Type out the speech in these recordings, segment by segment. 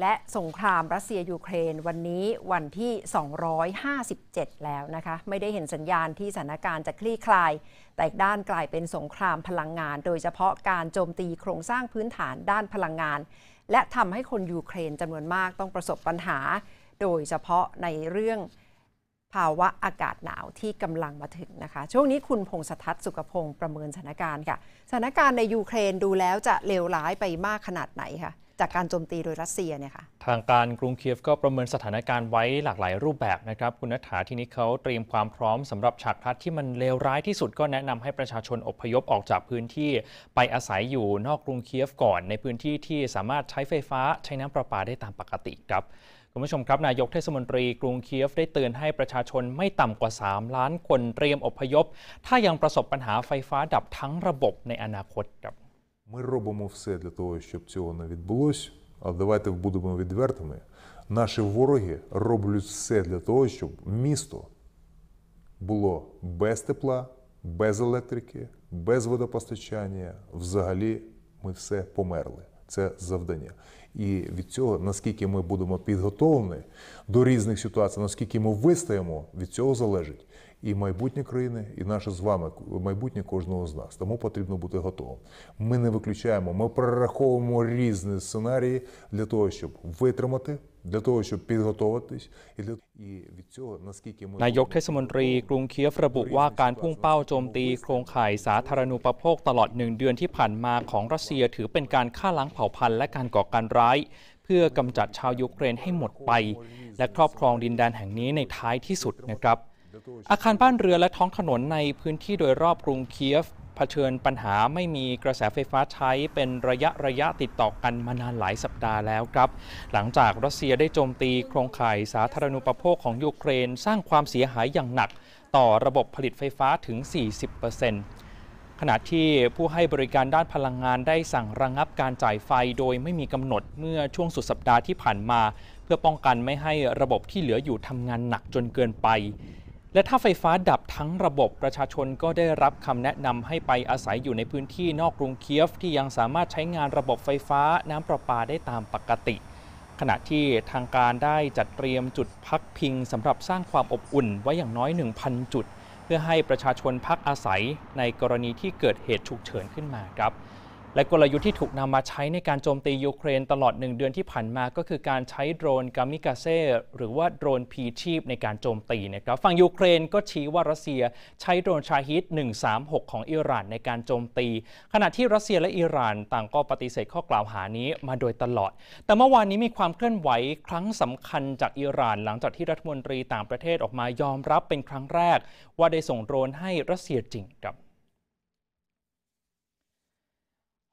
และสงครามรัสเซียยูเครนวันนี้วันที่ 257 แล้วนะคะไม่ได้เห็นสัญญาณที่สถานการณ์จะคลี่คลาย แต่ด้านกลายเป็นสงครามพลังงาน โดยเฉพาะการโจมตีโครงสร้างพื้นฐานด้านพลังงาน และทำให้คนยูเครนจำนวนมากต้องประสบปัญหา โดยเฉพาะในเรื่องภาวะอากาศหนาวที่กำลังมาถึงนะคะช่วงนี้คุณพงศธัศสุขพงศ์ประเมินสถานการณ์ค่ะสถานการณ์ในยูเครนดูแล้วจะเลวร้ายไปมากขนาดไหนคะจากการโจมตีโดยรัสเซียเนี่ยค่ะ ทางการกรุงเคียฟก็ประเมินสถานการณ์ไว้หลากหลายรูปแบบนะครับ คุณนัฐาที่นี้เขาเตรียมความพร้อมสำหรับฉากทัดที่มันเลวร้ายที่สุดก็แนะนำให้ประชาชนอพยพออกจากพื้นที่ ไปอาศัยอยู่นอกกรุงเคียฟก่อนในพื้นที่ที่สามารถใช้ไฟฟ้าใช้น้ำประปาได้ตามปกติครับ คุณผู้ชมครับนายกเทศมนตรี กรุงเคียฟ ได้เตือนให้ประชาชนไม่ต่ำกว่า 3 ล้านคนเตรียมอพยพ ถ้ายังประสบปัญหาไฟฟ้าดับทั้งระบบในอนาคตครับ Ми робимо все для того, щоб цього не відбулося. Але давайте будемо відвертими. Наші вороги роблять все для того, щоб місто було без тепла, без електрики, без водопостачання. Взагалі ми все померли. Це завдання. І від цього, наскільки ми будемо підготовлені до різних ситуацій, наскільки ми вистаємо, від цього залежить і майбутнє країни, і наше з вами майбутнє кожного з нас. Тому потрібно бути готовим. Ми не виключаємо, ми прораховуємо різні сценарії для того, щоб витримати. นายกเทศมนตรีกรุงเคียฟระบุว่าการพุ่งเป้าโจมตีโครงข่ายสาธารณูปโภคตลอดหนึ่งเดือนที่ผ่านมาของรัสเซียถือเป็นการฆ่าล้างเผ่าพันธุ์และการก่อการร้าย เพื่อกำจัดชาวยูเครนให้หมดไป และครอบครองดินแดนแห่งนี้ในท้ายที่สุดนะครับอาคารบ้านเรือและท้องถนนในพื้นที่โดยรอบกรุงเคียฟเผชิญปัญหาไม่มีกระแสไฟฟ้าใช้เป็นระยะระยะติดต่อกันมานานหลายสัปดาห์แล้วครับ หลังจากรัสเซียได้โจมตีโครงข่าย สาธารณูปโภคของยูเครน สร้างความเสียหายอย่างหนัก ต่อระบบผลิตไฟฟ้าถึง 40%ขณะที่ผู้ให้บริการด้านพลังงานได้สั่งระงงับการจ่ายไฟโดยไม่มีกำหนดเมื่อช่วงสุดสัปดาห์ที่ผ่านมา เพื่อป้องกันไม่ให้ระบบที่เหลืออยู่ทำงานหนักจนเกินไปและถ้าไฟฟ้าดับทั้งระบบประชาชนก็ได้รับคำแนะนำให้ไปอาศัยอยู่ในพื้นที่นอกกรุงเคียฟที่ยังสามารถใช้งานระบบไฟฟ้าน้ำประปาได้ตามปกติ ขณะที่ทางการได้จัดเตรียมจุดพักพิงสำหรับสร้างความอบอุ่นไว้อย่างน้อย 1,000 จุด เพื่อให้ประชาชนพักอาศัยในกรณีที่เกิดเหตุฉุกเฉินขึ้นมาครับและกลยุทธ์ที่ถูกนำมาใช้ในการโจมตียูเครนตลอด 1 เดือนที่ผ่านมาก็คือการใช้โดรนกามิกาเซ่หรือว่าโดรนพีชีพในการโจมตีนะครับ ฝั่งยูเครนก็ชี้ว่ารัสเซีย ใช้โดรนชาฮิต 136 ของอิหร่านในการโจมตี ขณะที่รัสเซียและอิหร่านต่างก็ปฏิเสธข้อกล่าวหานี้มาโดยตลอด แต่เมื่อวานนี้มีความเคลื่อนไหวครั้งสำคัญจากอิหร่านหลังจากที่รัฐมนตรีต่างประเทศออกมายอมรับเป็นครั้งแรก ว่าได้ส่งโดรนให้รัสเซียจริงครับ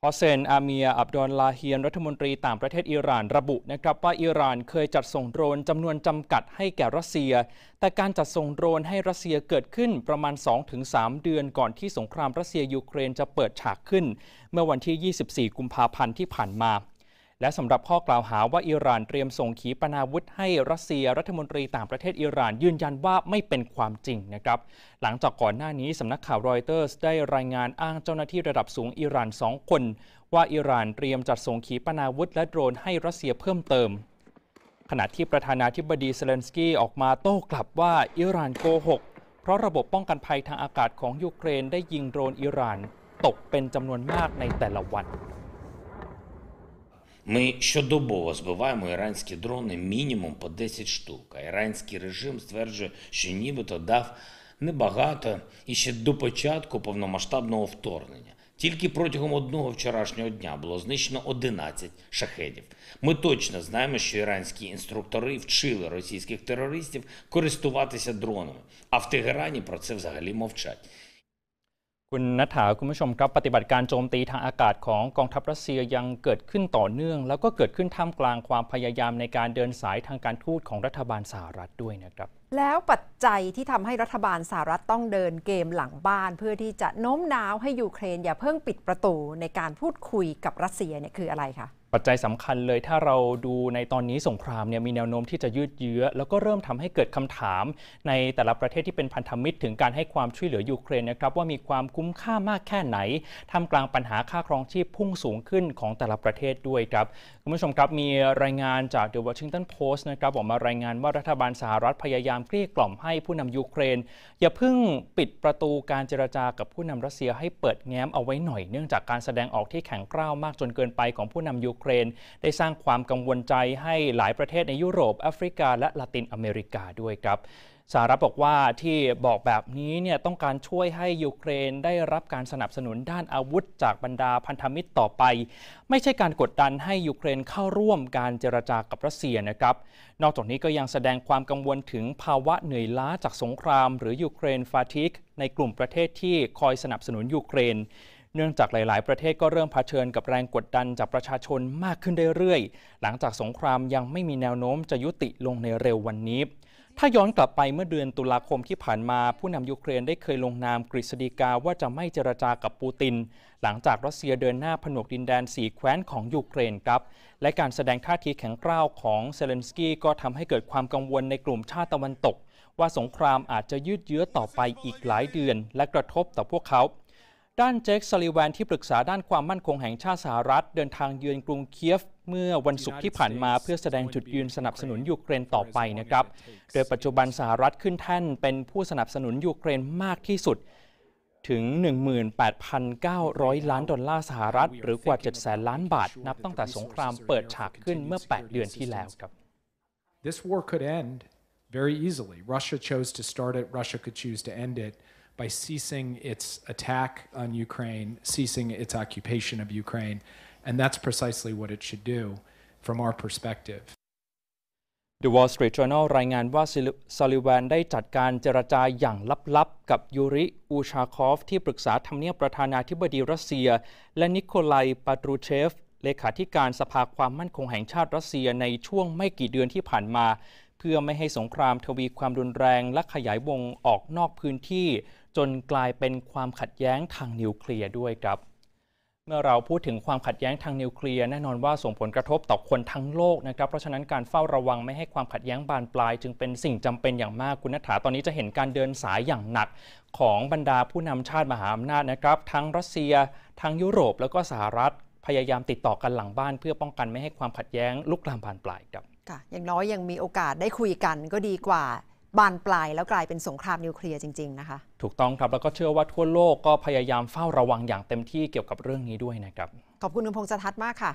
ฮอเซน อาเมียอับดอลลาเฮียนรัฐมนตรีต่างประเทศอิหร่านระบุนะครับ ว่าอิหร่านเคยจัดส่งโดรนจำนวนจำกัดให้แก่รัสเซีย แต่การจัดส่งโดรนให้รัสเซียเกิดขึ้นประมาณ 2-3 เดือนก่อนที่สงครามรัสเซียยูเครนจะเปิดฉากขึ้น เมื่อวันที่ 24 กุมภาพันธ์ที่ผ่านมาและสำหรับข้อกล่าวหาว่า อิหร่านเตรียมส่งขีปนาวุธให้รัสเซียรัฐมนตรีต่างประเทศอิหร่านยืนยันว่าไม่เป็นความจริงนะครับหลังจากก่อนหน้านี้สำนักข่าวรอยเตอร์สได้รายงานอ้างเจ้าหน้าที่ระดับสูงอิหร่าน2คน ว่า อิหร่านเตรียมจัดส่งขีปนาวุธและโดรนให้รัสเซียเพิ่มเติมขณะที่ประธานาธิบดีเซเลนสกี้ออกมาโต้กลับว่าอิหร่านโกหกเพราะระบบป้องกันภัยทางอากาศของยูเครนได้ยิงโดรนอิหร่านตกเป็นจำนวนมากในแต่ละวัน Ми щодобово збиваємо іранські дрони мінімум по 10 штук. А іранський режим стверджує, що нібито дав небагато і ще до початку повномасштабного вторгнення. Тільки протягом одного вчорашнього дня було знищено 11 шахедів. Ми точно знаємо, що іранські інструктори вчили російських терористів користуватися дронами, а в Тегерані про це взагалі мовчать. คุณนัฐาคุณผู้ชมครับปฏิบัติการโจมตีทางอากาศของกองทัพรัสเซียยังเกิดขึ้นต่อเนื่อง แล้วก็เกิดขึ้นท่ามกลางความพยายามในการเดินสายทางการทูตของรัฐบาลสหรัฐด้วยนะครับแล้วปัจจัยที่ทำให้รัฐบาลสหรัฐต้องเดินเกมหลังบ้าน เพื่อที่จะโน้มน้าวให้ยูเครนอย่าเพิ่งปิดประตูในการพูดคุยกับรัสเซียเนี่ยคืออะไรคะปัจจัยสำคัญเลยถ้าเราดูในตอนนี้สงครามเนี่ยมีแนวโน้มที่จะยืดเยื้อแล้วก็เริ่มทำให้เกิดคำถาม ในแต่ละประเทศที่เป็นพันธมิตรถึงการให้ความช่วยเหลือยูเครนนะครับว่ามีความคุ้มค่ามากแค่ไหนทำกลางปัญหาค่าครองชีพพุ่งสูงขึ้นของแต่ละประเทศด้วยครับคุณผู้ชมครับมีรายงานจากเดอะวอชิงตันโพสต์นะครับออกมารายงานว่ารัฐบาลสหรัฐพยายามเกลี้ยกล่อมให้ผู้นำยูเครน อย่าเพิ่งปิดประตูการเจรจากับผู้นำรัสเซียให้เปิดแง้มเอาไว้หน่อยเนื่องจากการแสดงออกที่แข็งกร้าวมากจนเกินไปของผู้นำยูเคครนได้สร้างความกังวลใจให้หลายประเทศในยุโรปแอฟริกา และละตินอเมริกาด้วยครับสหรัฐบอกว่าที่บอกแบบนี้เนี่ยต้องการช่วยให้ยูเครนได้รับการสนับสนุนด้านอาวุธ จากบรรดาพันธมิตรต่อไป ไม่ใช่การกดดันให้ยูเครนเข้าร่วมการเจรจากับรัสเซียนะครับ นอกจากนี้ก็ยังแสดงความกังวลถึงภาวะเหนื่อยล้าจากสงคราม หรือยูเครนฟาทิก ในกลุ่มประเทศที่คอยสนับสนุนยูเครนเนื่องจากหลาย ๆ ประเทศก็เริ่มเผชิญกับแรงกดดันจากประชาชนมากขึ้นเรื่อย ๆ หลังจากสงครามยังไม่มีแนวโน้มจะยุติลงในเร็ววันนี้ ถ้าย้อนกลับไปเมื่อเดือนตุลาคมที่ผ่านมา ผู้นำยูเครนได้เคยลงนามกฤษฎีกาว่าจะไม่เจรจากับปูติน หลังจากรัสเซียเดินหน้าผนวกดินแดนสีแคว้นของยูเครนครับและการแสดงท่าทีแข็งกร้าวของเซเลนสกี้ก็ทำให้เกิดความกังวลในกลุ่มชาติตะวันตก ว่าสงครามอาจจะยืดเยื้อต่อไปอีกหลายเดือน และกระทบต่อพวกเขาด้านเจคซาลิแวนที่ปรึกษาด้านความมั่นคงแห่งชาติสหรัฐเดินทางเยือนกรุงเคียฟเมื่อวันศุกร์ที่ผ่านมาเพื่อแสดงจุดยืนสนับสนุนยูเครนต่อไปนะครับโดยปัจจุบันสหรัฐขึ้นแท่นเป็นผู้สนับสนุนยูเครนมากที่สุด ถึง 18,900 ล้านดอลลาร์สหรัฐ หรือกว่า7แสนล้านบาทนับตั้งแต่สงครามเปิดฉากขึ้นเมื่อ 8 เดือนที่แล้วครับ This war could end very easily. Russia chose to start it. Russia could choose to end it. by ceasing its attack on Ukraine, ceasing its occupation of Ukraine. And that's precisely what it should do from our perspective. The Wall Street Journal รายงานว่าซาลิแวนได้จัดการเจรจาอย่างลับๆกับยูริ อูชาคอฟ ที่ปรึกษาทำเนียบประธานาธิบดีรัสเซียและนิโคลัยปาตรูเชฟเลขาธิการสภาความมั่นคงแห่งชาติรัสเซียในช่วงไม่กี่เดือนที่ผ่านมา เพื่อไม่ให้สงครามทวีความรุนแรง และขยายวงออกนอกพื้นที่จนกลายเป็นความขัดแย้งทางนิวเคลียร์ด้วยครับ เมื่อเราพูดถึงความขัดแย้งทางนิวเคลียร์แน่นอนว่าส่งผลกระทบต่อคนทั้งโลกนะครับเพราะฉะนั้นการเฝ้าระวังไม่ให้ความขัดแย้งบานปลาย จึงเป็นสิ่งจำเป็นอย่างมากคุณนัฐาตอนนี้จะเห็นการเดินสายอย่างหนัก ของบรรดาผู้นำชาติมหาอำนาจนะครับ ทั้งรัสเซีย ทั้งยุโรปแล้วก็สหรัฐพยายามติดต่อกันหลังบ้าน เพื่อป้องกันไม่ให้ความขัดแย้งลุกลามบานปลายครับค่ะอย่างน้อยยังมีโอกาสได้คุยกันก็ดีกว่าบานปลายแล้วกลายเป็นสงครามนิวเคลียร์จริงๆนะคะ ถูกต้องครับ แล้วก็เชื่อว่าทั่วโลกก็พยายามเฝ้าระวังอย่างเต็มที่เกี่ยวกับเรื่องนี้ด้วยนะครับ ขอบคุณคุณพงษ์สทัศน์มากค่ะ